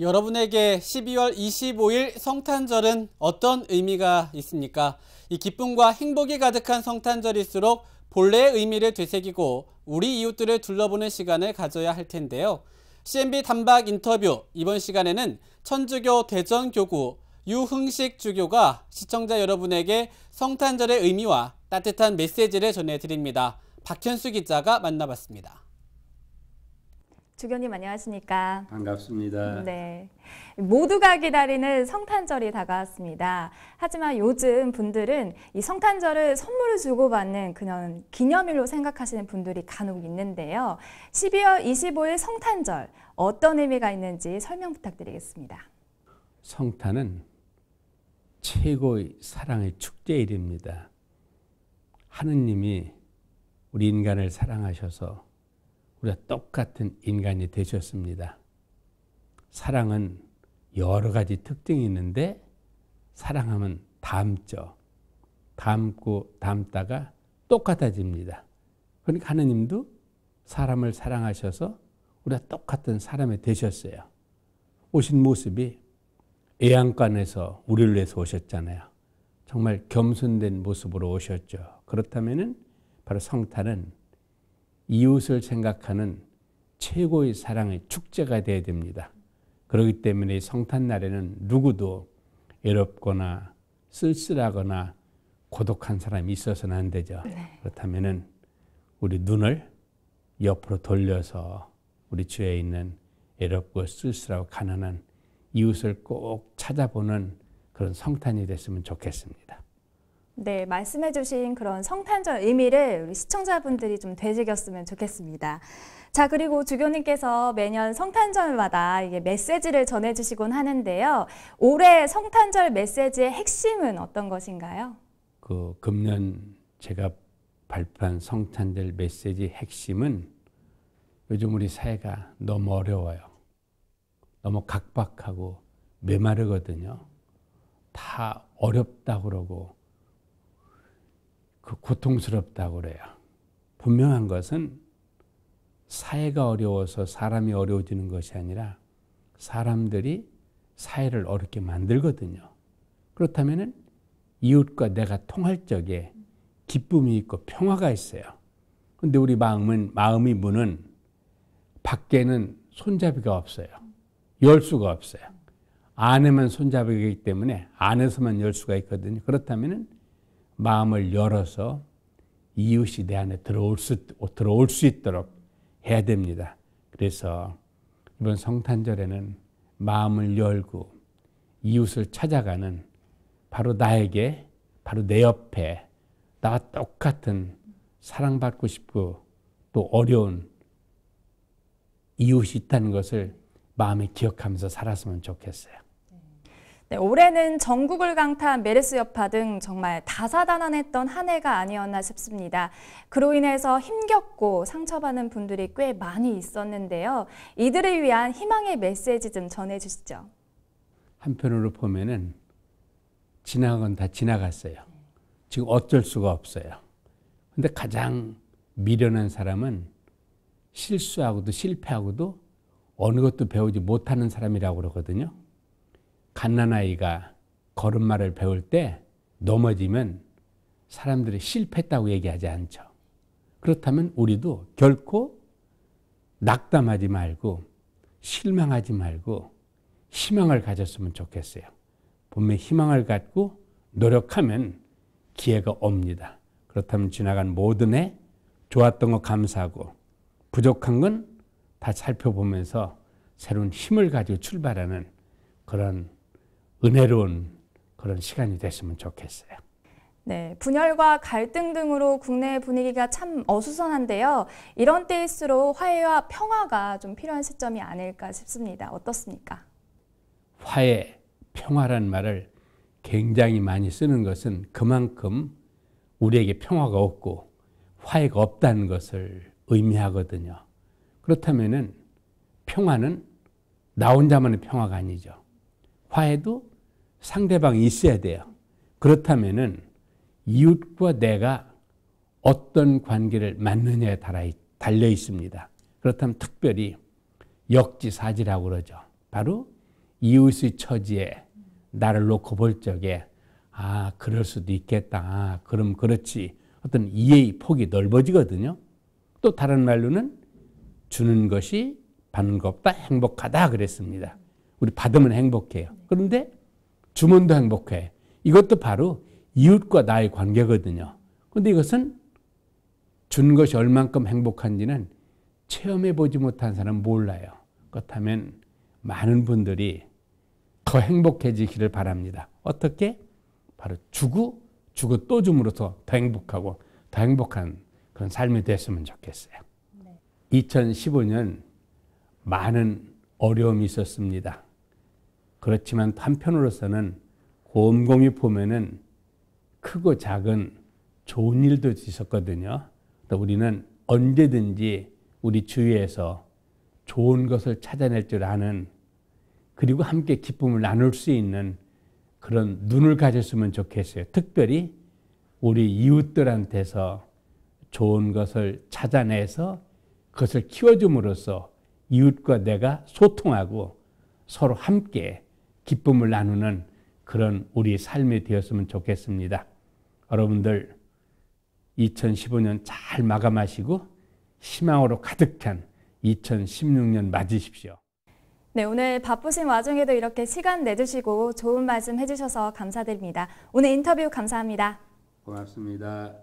여러분에게 12월 25일 성탄절은 어떤 의미가 있습니까? 이 기쁨과 행복이 가득한 성탄절일수록 본래의 의미를 되새기고 우리 이웃들을 둘러보는 시간을 가져야 할 텐데요. CNB 단박 인터뷰 이번 시간에는 천주교 대전교구 유흥식 주교가 시청자 여러분에게 성탄절의 의미와 따뜻한 메시지를 전해드립니다. 박현수 기자가 만나봤습니다. 주교님 안녕하십니까? 반갑습니다. 네. 모두가 기다리는 성탄절이 다가왔습니다. 하지만 요즘 분들은 이 성탄절을 선물을 주고받는 그런 기념일로 생각하시는 분들이 간혹 있는데요. 12월 25일 성탄절 어떤 의미가 있는지 설명 부탁드리겠습니다. 성탄은 최고의 사랑의 축제일입니다. 하느님이 우리 인간을 사랑하셔서 우리가 똑같은 인간이 되셨습니다. 사랑은 여러 가지 특징이 있는데 사랑하면 닮죠닮고닮다가 똑같아집니다. 그러니까 하느님도 사람을 사랑하셔서 우리가 똑같은 사람이 되셨어요. 오신 모습이 애양간에서 우리를 위해서 오셨잖아요. 정말 겸손된 모습으로 오셨죠. 그렇다면 바로 성탄은 이웃을 생각하는 최고의 사랑의 축제가 되어야 됩니다. 그렇기 때문에 성탄날에는 누구도 외롭거나 쓸쓸하거나 고독한 사람이 있어서는 안 되죠. 네. 그렇다면은 우리 눈을 옆으로 돌려서 우리 주에 있는 외롭고 쓸쓸하고 가난한 이웃을 꼭 찾아보는 그런 성탄이 됐으면 좋겠습니다. 네, 말씀해주신 그런 성탄절 의미를 우리 시청자분들이 좀 되새겼으면 좋겠습니다. 자, 그리고 주교님께서 매년 성탄절마다 이게 메시지를 전해주시곤 하는데요. 올해 성탄절 메시지의 핵심은 어떤 것인가요? 그 금년 제가 발표한 성탄절 메시지 핵심은 요즘 우리 사회가 너무 어려워요. 너무 각박하고 메마르거든요. 다 어렵다 그러고 그 고통스럽다고 그래요. 분명한 것은 사회가 어려워서 사람이 어려워지는 것이 아니라 사람들이 사회를 어렵게 만들거든요. 그렇다면 이웃과 내가 통할 적에 기쁨이 있고 평화가 있어요. 그런데 우리 마음은 마음이 문은 밖에는 손잡이가 없어요. 열 수가 없어요. 안에만 손잡이기 가있 때문에 안에서만 열 수가 있거든요. 그렇다면 마음을 열어서 이웃이 내 안에 들어올 수, 들어올 수 있도록 해야 됩니다. 그래서 이번 성탄절에는 마음을 열고 이웃을 찾아가는 바로 나에게, 바로 내 옆에 나와 똑같은 사랑받고 싶고 또 어려운 이웃이 있다는 것을 마음에 기억하면서 살았으면 좋겠어요. 네, 올해는 전국을 강타한 메르스 여파 등 정말 다사다난했던 한 해가 아니었나 싶습니다. 그로 인해서 힘겹고 상처받는 분들이 꽤 많이 있었는데요. 이들을 위한 희망의 메시지 좀 전해주시죠. 한편으로 보면은 지나간 다 지나갔어요. 지금 어쩔 수가 없어요. 근데 가장 미련한 사람은 실수하고도 실패하고도 어느 것도 배우지 못하는 사람이라고 그러거든요. 갓난아이가 걸음마를 배울 때 넘어지면 사람들이 실패했다고 얘기하지 않죠. 그렇다면 우리도 결코 낙담하지 말고 실망하지 말고 희망을 가졌으면 좋겠어요. 분명 희망을 갖고 노력하면 기회가 옵니다. 그렇다면 지나간 모든 해 좋았던 거 감사하고 부족한 건 다 살펴보면서 새로운 힘을 가지고 출발하는 그런 은혜로운 그런 시간이 됐으면 좋겠어요. 네, 분열과 갈등 등으로 국내 분위기가 참 어수선한데요. 이런 때일수록 화해와 평화가 좀 필요한 시점이 아닐까 싶습니다. 어떻습니까? 화해, 평화란 말을 굉장히 많이 쓰는 것은 그만큼 우리에게 평화가 없고 화해가 없다는 것을 의미하거든요. 그렇다면 평화는 나 혼자만의 평화가 아니죠. 화해도 상대방이 있어야 돼요. 그렇다면은 이웃과 내가 어떤 관계를 맺느냐에 달려 있습니다. 그렇다면 특별히 역지사지라고 그러죠. 바로 이웃의 처지에 나를 놓고 볼 적에 아 그럴 수도 있겠다. 아, 그럼 그렇지. 어떤 이해의 폭이 넓어지거든요. 또 다른 말로는 주는 것이 받는 것보다 행복하다 그랬습니다. 우리 받으면 행복해요. 그런데 주문도 행복해. 이것도 바로 이웃과 나의 관계거든요. 근데 이것은 준 것이 얼만큼 행복한지는 체험해 보지 못한 사람은 몰라요. 그렇다면 많은 분들이 더 행복해지기를 바랍니다. 어떻게? 바로 주고 주고 또 줌으로써 더 행복하고 더 행복한 그런 삶이 됐으면 좋겠어요. 2015년 많은 어려움이 있었습니다. 그렇지만 한편으로서는 곰곰이 보면은 크고 작은 좋은 일도 있었거든요. 또 그러니까 우리는 언제든지 우리 주위에서 좋은 것을 찾아낼 줄 아는 그리고 함께 기쁨을 나눌 수 있는 그런 눈을 가졌으면 좋겠어요. 특별히 우리 이웃들한테서 좋은 것을 찾아내서 그것을 키워줌으로써 이웃과 내가 소통하고 서로 함께 기쁨을 나누는 그런 우리 삶이 되었으면 좋겠습니다. 여러분들 2015년 잘 마감하시고 희망으로 가득한 2016년 맞으십시오. 네, 오늘 바쁘신 와중에도 이렇게 시간 내주시고 좋은 말씀 해주셔서 감사드립니다. 오늘 인터뷰 감사합니다. 고맙습니다.